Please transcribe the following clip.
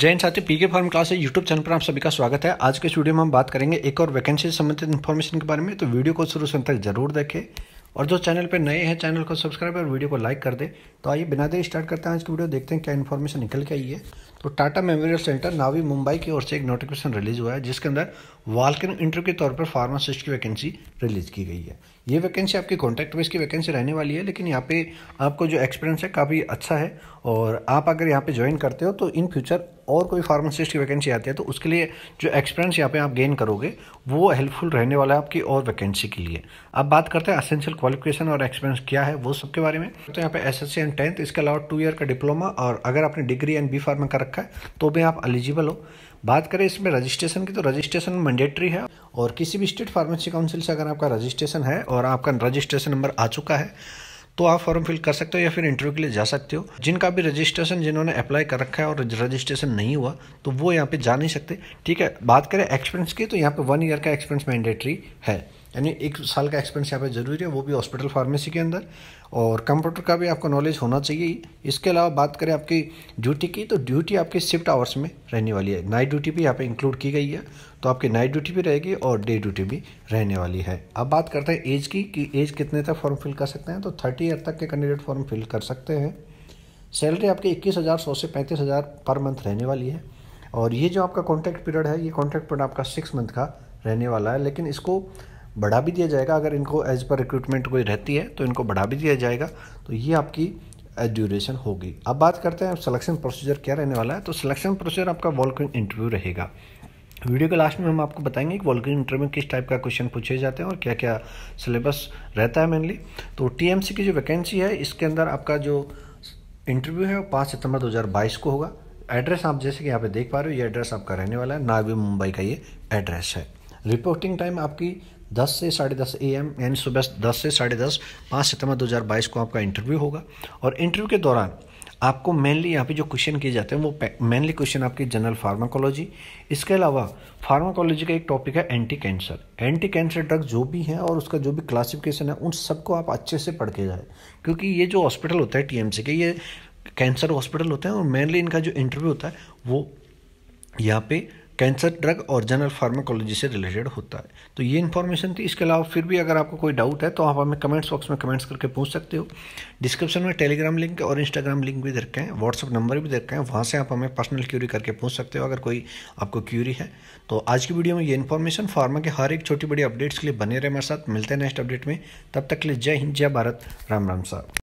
जैन साथी PK pharm class है YouTube channel पर आप सभी का स्वागत है आज के स्टूडियो में हम बात करेंगे एक और वैकेंसी से संबंधित इन्फॉर्मेशन के बारे में तो वीडियो को शुरू से तक जरूर देखें और जो चैनल पर नए हैं चैनल को सब्सक्राइब और वीडियो को लाइक कर दे तो आइए बिना देर स्टार्ट करते हैं आज की वीडियो देखते हैं क्या इन्फॉर्मेशन निकल के आई है तो टाटा मेमोरियल सेंटर नावी मुंबई की ओर से एक नोटिफिकेशन रिलीज हुआ है जिसके अंदर वालकन इंटरव्यू के तौर पर फार्मासिस्ट की वैकेंसी रिलीज की गई है ये वैकेंसी आपकी कॉन्टैक्ट बेस की वैकेंसी रहने वाली है लेकिन यहाँ पे आपको जो एक्सपीरियंस है काफ़ी अच्छा है और आप अगर यहाँ पे ज्वाइन करते हो तो इन फ्यूचर और कोई फार्मासिस्ट की वैकेंसी आती है तो उसके लिए जो एक्सपीरियंस यहाँ पे आप गेन करोगे वो हेल्पफुल रहने वाला है आपकी और वैकेंसी के लिए अब बात करते हैं असेंशियल क्वालिफिकेशन और एक्सपीरियंस क्या है वो सबके बारे में तो यहाँ पे S S C and tenth इसके अलावा टू ईयर का डिप्लोमा और अगर आपने डिग्री एंड बी फार्मा कर रखा है तो भी आप एलिजिबल हो बात करें इसमें रजिस्ट्रेशन की तो रजिस्ट्रेशन मैंडेटरी है और किसी भी स्टेट फार्मेसी काउंसिल से अगर आपका रजिस्ट्रेशन है और आपका रजिस्ट्रेशन नंबर आ चुका है तो आप फॉर्म फिल कर सकते हो या फिर इंटरव्यू के लिए जा सकते हो जिनका भी रजिस्ट्रेशन जिन्होंने अप्लाई कर रखा है और रजिस्ट्रेशन नहीं हुआ तो वो यहाँ पे जा नहीं सकते ठीक है बात करें एक्सपीरियंस की तो यहाँ पे वन ईयर का एक्सपीरियंस मैंडेटरी है यानी एक साल का एक्सपीरियंस यहाँ पे ज़रूरी है वो भी हॉस्पिटल फार्मेसी के अंदर और कंप्यूटर का भी आपको नॉलेज होना चाहिए इसके अलावा बात करें आपकी ड्यूटी की तो ड्यूटी आपकी शिफ्ट आवर्स में रहने वाली है नाइट ड्यूटी भी यहाँ पे इंक्लूड की गई है तो आपकी नाइट ड्यूटी भी रहेगी और डे ड्यूटी भी रहने वाली है अब बात करते हैं एज की कि एज कितने तक फॉर्म फिल कर सकते हैं तो थर्टी ईयर तक के कैंडिडेट फॉर्म फिल कर सकते हैं सैलरी आपकी इक्कीस हज़ार सौ से पैंतीस हज़ार पर मंथ रहने वाली है और ये जो आपका कॉन्ट्रैक्ट पीरियड है ये कॉन्ट्रैक्ट पीरियड आपका सिक्स मंथ का रहने वाला है लेकिन इसको बढ़ा भी दिया जाएगा अगर इनको एज पर रिक्रूटमेंट कोई रहती है तो इनको बढ़ा भी दिया जाएगा तो ये आपकी ड्यूरेशन uh, होगी अब बात करते हैं सिलेक्शन प्रोसीजर क्या रहने वाला है तो सिलेक्शन प्रोसीजर आपका वॉल्क इंटरव्यू रहेगा वीडियो के लास्ट में हम आपको बताएंगे कि वॉल्किंग इंटरव्यू में किस टाइप का क्वेश्चन पूछे जाते हैं और क्या क्या सिलेबस रहता है मेनली तो टी की जो वैकेंसी है इसके अंदर आपका जो इंटरव्यू है वो पाँच सितंबर दो को होगा एड्रेस आप जैसे कि यहाँ पे देख पा रहे हो ये एड्रेस आपका रहने वाला है नागवी मुंबई का ये एड्रेस है रिपोर्टिंग टाइम आपकी दस से साढ़े दस ए एम यानी सुबह दस से साढ़े दस पाँच सितंबर दो हज़ार बाईस को आपका इंटरव्यू होगा और इंटरव्यू के दौरान आपको मेनली यहाँ पे जो क्वेश्चन किए जाते हैं वो मेनली क्वेश्चन आपकी जनरल फार्माकोलॉजी इसके अलावा फार्माकोलॉजी का एक टॉपिक है anti cancer anti cancer drug जो भी हैं और उसका जो भी क्लासिफिकेशन है उन सबको आप अच्छे से पढ़ के जाए क्योंकि ये जो हॉस्पिटल होता है टी के ये कैंसर हॉस्पिटल होते हैं और मेनली इनका जो इंटरव्यू होता है वो यहाँ पे कैंसर ड्रग और जनरल फार्माकोलॉजी से रिलेटेड होता है तो ये इन्फॉर्मेशन थी इसके अलावा फिर भी अगर आपको कोई डाउट है तो आप हमें कमेंट्स बॉक्स में कमेंट्स करके पूछ सकते हो डिस्क्रिप्शन में टेलीग्राम लिंक और इंस्टाग्राम लिंक भी दे रखे हैं व्हाट्सअप नंबर भी दे रखे हैं वहाँ से आप हमें पर्सनल क्यूरी करके पूछ सकते हो अगर कोई आपको क्यूरी है तो आज की वीडियो में ये इन्फॉर्मेशन फार्मा के हर एक छोटी बड़ी अपडेट्स के लिए बने रहे हमारे साथ मिलते हैं नेक्स्ट अपडेट में तब तक के लिए जय हिंद जय भारत राम राम साहब